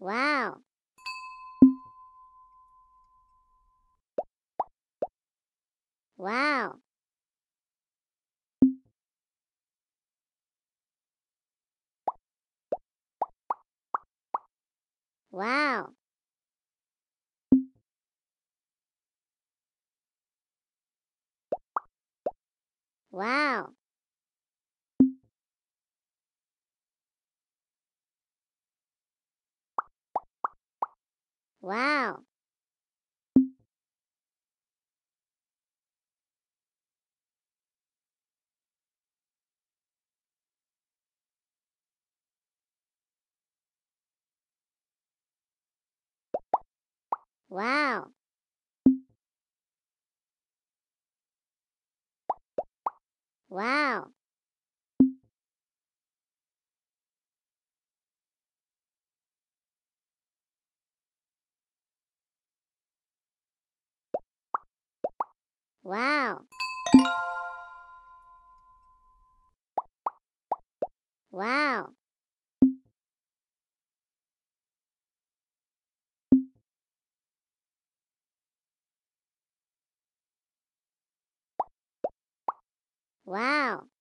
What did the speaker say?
Wow. Wow. Wow. Wow. Wow. Wow. Wow. Wow. Wow. Wow.